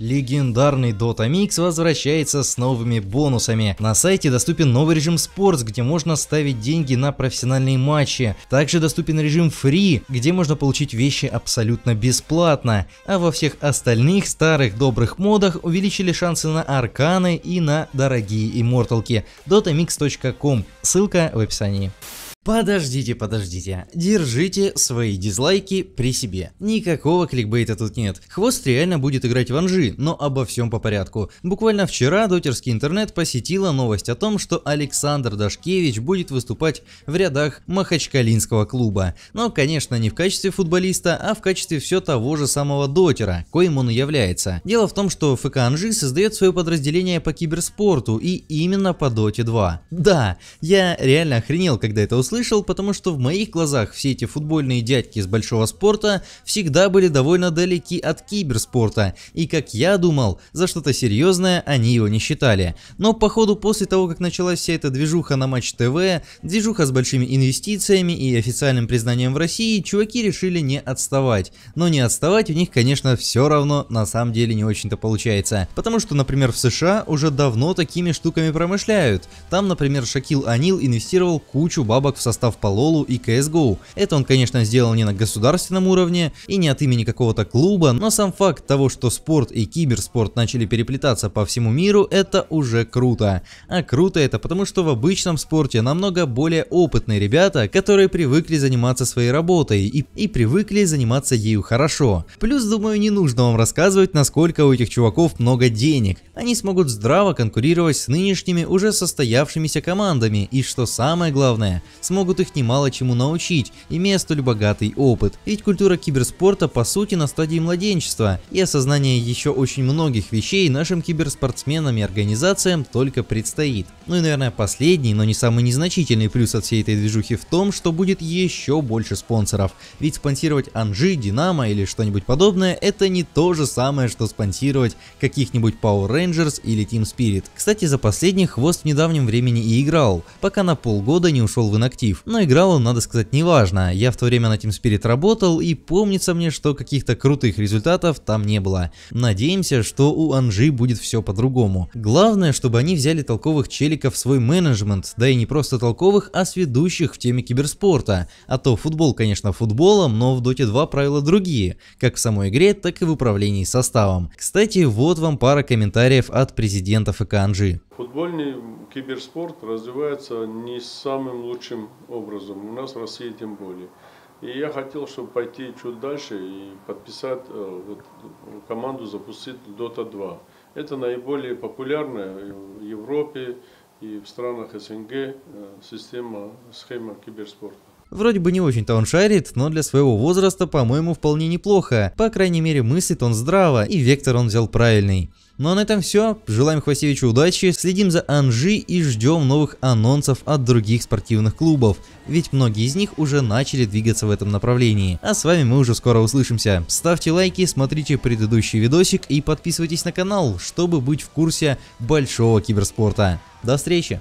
Легендарный Dota Mix возвращается с новыми бонусами. На сайте доступен новый режим Sports, где можно ставить деньги на профессиональные матчи. Также доступен режим Free, где можно получить вещи абсолютно бесплатно. А во всех остальных старых добрых модах увеличили шансы на арканы и на дорогие имморталки. dotamix.com, ссылка в описании. Подождите, подождите. Держите свои дизлайки при себе. Никакого кликбейта тут нет. Хвост реально будет играть в Анжи, но обо всем по порядку. Буквально вчера дотерский интернет посетила новость о том, что Александр Дашкевич будет выступать в рядах Махачкалинского клуба. Но, конечно, не в качестве футболиста, а в качестве все того же самого дотера, коим он и является. Дело в том, что ФК Анжи создает свое подразделение по киберспорту и именно по Доте 2. Да, я реально охренел, когда это услышал слышал, потому что в моих глазах все эти футбольные дядьки из большого спорта всегда были довольно далеки от киберспорта, и как я думал, за что-то серьезное они его не считали. Но походу после того, как началась вся эта движуха на Матч ТВ, движуха с большими инвестициями и официальным признанием в России, чуваки решили не отставать. Но не отставать у них, конечно, все равно на самом деле не очень-то получается. Потому что, например, в США уже давно такими штуками промышляют. Там, например, Шакил Анил инвестировал кучу бабок в состав по Лолу и CSGO. Это он, конечно, сделал не на государственном уровне и не от имени какого-то клуба, но сам факт того, что спорт и киберспорт начали переплетаться по всему миру, это уже круто. А круто это потому, что в обычном спорте намного более опытные ребята, которые привыкли заниматься своей работой и, и привыкли заниматься ею хорошо. Плюс, думаю, не нужно вам рассказывать, насколько у этих чуваков много денег. Они смогут здраво конкурировать с нынешними уже состоявшимися командами и, что самое главное, смогут смогут их немало чему научить, имея столь богатый опыт. Ведь культура киберспорта по сути на стадии младенчества, и осознание еще очень многих вещей нашим киберспортсменам и организациям только предстоит. Ну и наверное последний, но не самый незначительный плюс от всей этой движухи в том, что будет еще больше спонсоров. Ведь спонсировать Анжи, Динамо или что-нибудь подобное это не то же самое, что спонсировать каких-нибудь Power Rangers или Team Spirit. Кстати, за последних хвост в недавнем времени и играл, пока на полгода не ушел в инактив детектив, но играл он, надо сказать, неважно. Я в то время на Team Spirit работал и помнится мне, что каких-то крутых результатов там не было. Надеемся, что у Анжи будет все по-другому. Главное, чтобы они взяли толковых челиков в свой менеджмент, да и не просто толковых, а сведущих в теме киберспорта. А то футбол, конечно, футболом, но в Dota 2 правила другие, как в самой игре, так и в управлении составом. Кстати, вот вам пара комментариев от президента ФК Анжи. Футбольный киберспорт развивается не самым лучшим образом, у нас в России тем более. И я хотел, чтобы пойти чуть дальше и подписать э, вот, команду, запустить Dota 2. Это наиболее популярная в Европе и в странах СНГ э, система, схема киберспорта. Вроде бы не очень-то он шарит, но для своего возраста, по-моему, вполне неплохо. По крайней мере, мыслит он здраво, и вектор он взял правильный. Ну а на этом все. Желаем Хвасевичу удачи, следим за Анжи и ждем новых анонсов от других спортивных клубов, ведь многие из них уже начали двигаться в этом направлении. А с вами мы уже скоро услышимся. Ставьте лайки, смотрите предыдущий видосик и подписывайтесь на канал, чтобы быть в курсе большого киберспорта. До встречи!